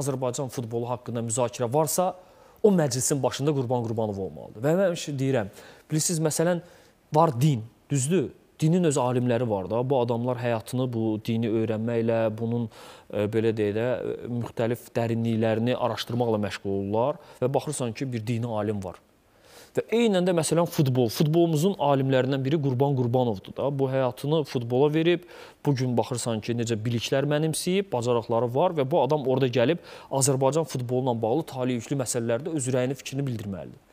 Azərbaycan futbolu haqqında müzakirə varsa, o məclisin başında Qurban Qurbanov olmalıdır. Və mən deyirəm, bilirsiniz, məsələn, var din, düzdür? Dinin öz alimləri var da. Bu adamlar həyatını bu dini öyrənməklə, bunun e, belə deyə də e, müxtəlif dərinliklərini araşdırmaqla məşğul olurlar və baxırsan ki, bir dini alim var Və eynən də məsələn futbol, futbolumuzun alimlərindən biri Qurban Qurbanovdur da. Bu həyatını futbola verib, bu gün baxırsan ki, necə biliklər mənimsəyib, bacarıqları var və bu adam orada gəlib Azərbaycan futbolu ilə bağlı taleyiklü məsələlərdə öz rəyini, fikrini bildirməlidir.